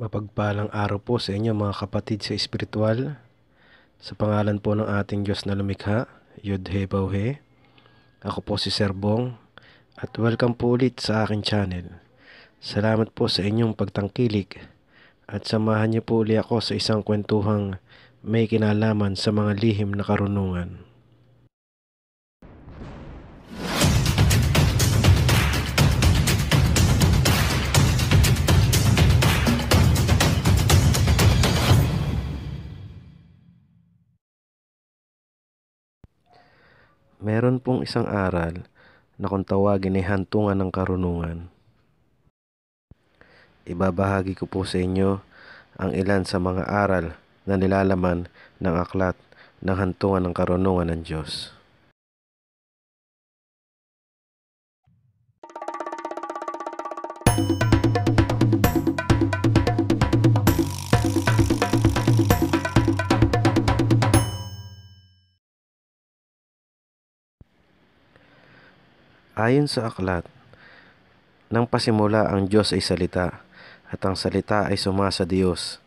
Mapagpalang araw po sa inyo mga kapatid sa espiritual. Sa pangalan po ng ating Diyos na lumikha, Yudhe Bauhe. Ako po si Sir Bong at welcome po ulit sa aking channel. Salamat po sa inyong pagtangkilik at samahan niyo po ulit ako sa isang kwentuhang may kinalaman sa mga lihim na karunungan. meron pong isang aral na kung tawagin ay hantungan ng karunungan. Ibabahagi ko po sa inyo ang ilan sa mga aral na nilalaman ng aklat ng hantungan ng karunungan ng Diyos. Ayon sa aklat, nang pasimula ang Diyos ay salita, at ang salita ay suma sa Diyos.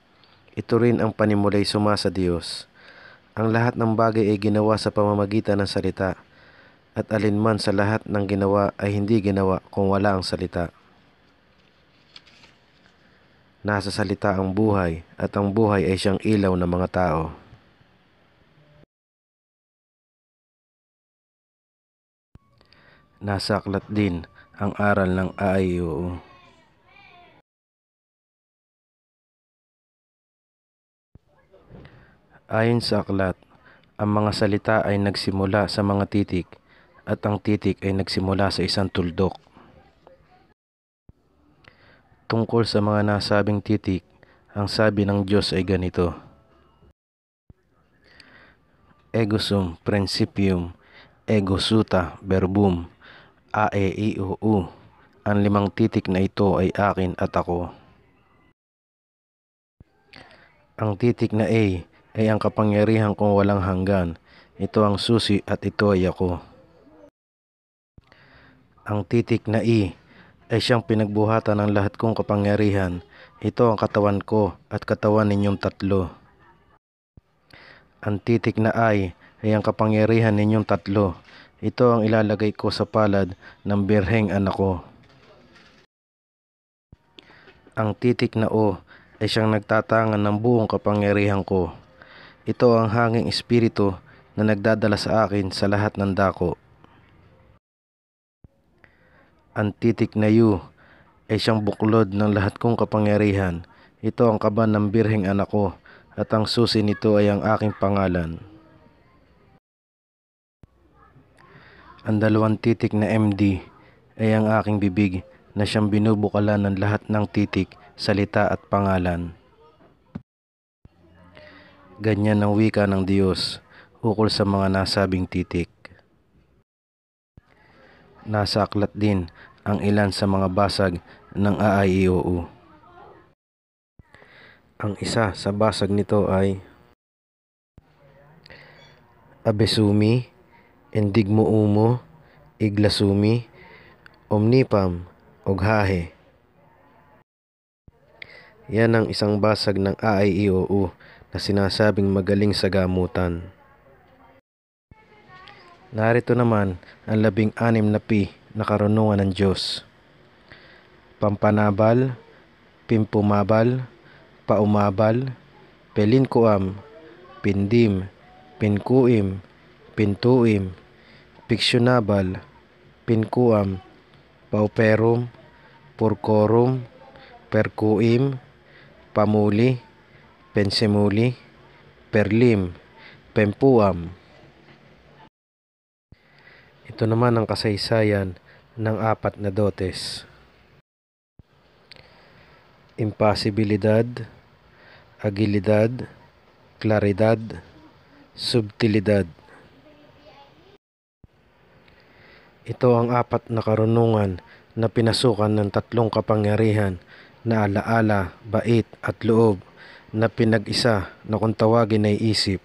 Ito rin ang panimulay suma sa Diyos. Ang lahat ng bagay ay ginawa sa pamamagitan ng salita, at alinman sa lahat ng ginawa ay hindi ginawa kung wala ang salita. Nasa salita ang buhay, at ang buhay ay siyang ilaw ng mga tao. nasa aklat din ang aral ng AIOO. Ayon sa aklat, ang mga salita ay nagsimula sa mga titik at ang titik ay nagsimula sa isang tuldok. Tungkol sa mga nasabing titik, ang sabi ng Diyos ay ganito. Ego sum principium, ego suta verbum, A, E, I, O, U. Ang limang titik na ito ay akin at ako. Ang titik na A ay ang kapangyarihan kong walang hanggan. Ito ang susi at ito ay ako. Ang titik na I ay siyang pinagbuhatan ng lahat kong kapangyarihan. Ito ang katawan ko at katawan ninyong tatlo. Ang titik na I ay ang kapangyarihan ninyong tatlo. Ito ang ilalagay ko sa palad ng birheng anak ko. Ang titik na O ay siyang nagtatangan ng buong kapangyarihan ko. Ito ang hanging espiritu na nagdadala sa akin sa lahat ng dako. Ang titik na U ay siyang buklod ng lahat kong kapangyarihan. Ito ang kaban ng birheng anak ko at ang susi nito ay ang aking pangalan. Ang dalawang titik na MD ay ang aking bibig na siyang binubukala ng lahat ng titik, salita at pangalan. Ganyan ang wika ng Diyos ukol sa mga nasabing titik. Nasa aklat din ang ilan sa mga basag ng AIOU. E ang isa sa basag nito ay Abesumi, endigmo umo, iglasumi, omnipam, oghahe. Yan ang isang basag ng AIEOU na sinasabing magaling sa gamutan. Narito naman ang labing anim na P na karunungan ng Diyos. Pampanabal, Pimpumabal, Paumabal, Pelinkuam, Pindim, Pinkuim, Pintuim, Fictionable, Pincuam, Pauperum, Porcorum, Percuim, Pamuli, Pensemuli, Perlim, Pempuam. Ito naman ang kasaysayan ng apat na dotes. Impasibilidad, agilidad, claridad, subtilidad. Ito ang apat na karunungan na pinasukan ng tatlong kapangyarihan na alaala, bait at loob na pinag-isa na kung tawagin ay isip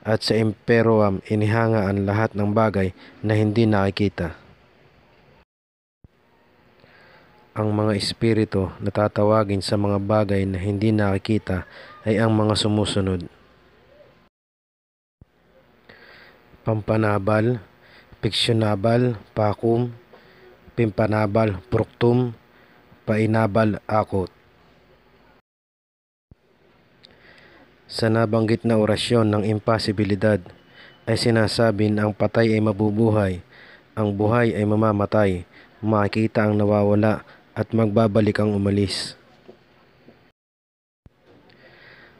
at sa imperoam inihanga ang lahat ng bagay na hindi nakikita. Ang mga espiritu na tatawagin sa mga bagay na hindi nakikita ay ang mga sumusunod. Pampanabal, Piksyonabal, Pakum, Pimpanabal, Pruktum, Painabal, Akot. Sa nabanggit na orasyon ng imposibilidad ay sinasabi na ang patay ay mabubuhay, ang buhay ay mamamatay, makikita ang nawawala at magbabalik ang umalis.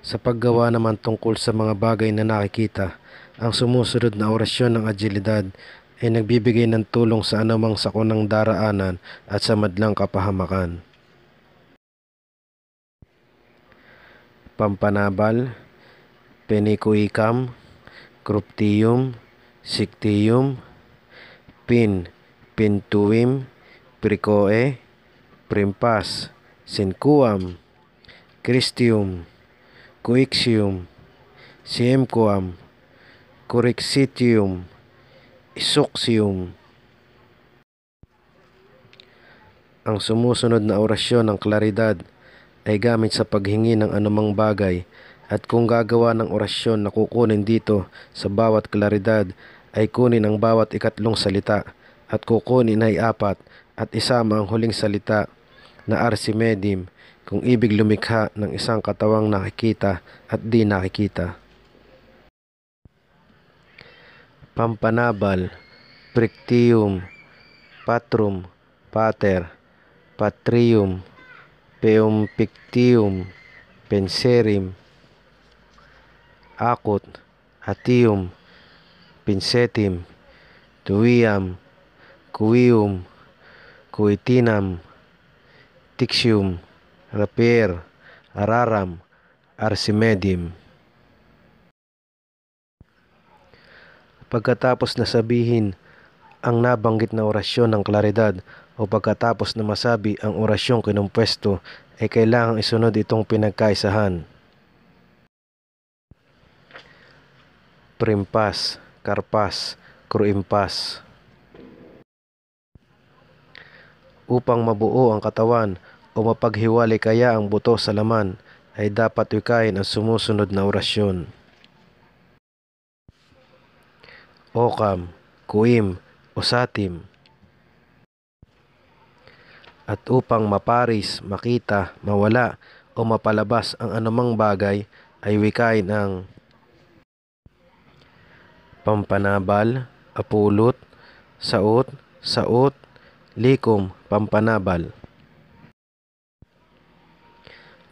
Sa paggawa naman tungkol sa mga bagay na nakikita, ang sumusunod na orasyon ng agilidad ay nagbibigay ng tulong sa anumang sakunang daraanan at sa madlang kapahamakan. Pampanabal, Penicuicam, Cryptium, Sictium, Pin, Pintuim, Pricoe, Primpas, Sincuam, Christium, Cuixium, Siemquam, Curixitium, Isoxium. Ang sumusunod na orasyon ng klaridad ay gamit sa paghingi ng anumang bagay at kung gagawa ng orasyon na kukunin dito sa bawat klaridad ay kunin ang bawat ikatlong salita at kukunin ay apat at isama ang huling salita na arsimedim kung ibig lumikha ng isang katawang nakikita at di nakikita. pampanabal, prictium, patrum, pater, patrium, peumpictium, penserim, akot, atium, pinsetim, tuwiam, kuium, kuitinam, tixium, rapier, araram, arsimedim. Pagkatapos na sabihin ang nabanggit na orasyon ng klaridad o pagkatapos na masabi ang orasyong kinumpwesto ay kailangang isunod itong pinagkaisahan. Primpas, Karpas, Kruimpas Upang mabuo ang katawan o mapaghiwalay kaya ang buto sa laman ay dapat wikain ang sumusunod na orasyon. Okam, Kuim, Usatim. At upang maparis, makita, mawala o mapalabas ang anumang bagay ay wikay ng pampanabal, apulot, saot, saot, likom, pampanabal.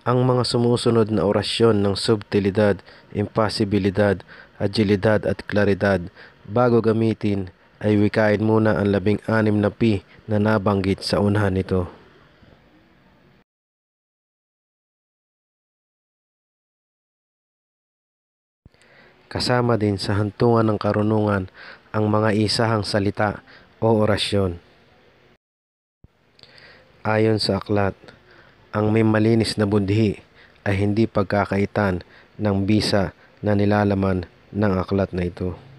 Ang mga sumusunod na orasyon ng subtilidad, imposibilidad, agilidad at klaridad Bago gamitin ay wikain muna ang labing anim na P na nabanggit sa unahan nito. Kasama din sa hantungan ng karunungan ang mga isahang salita o orasyon. Ayon sa aklat, ang may malinis na budhi ay hindi pagkakaitan ng bisa na nilalaman ng aklat na ito.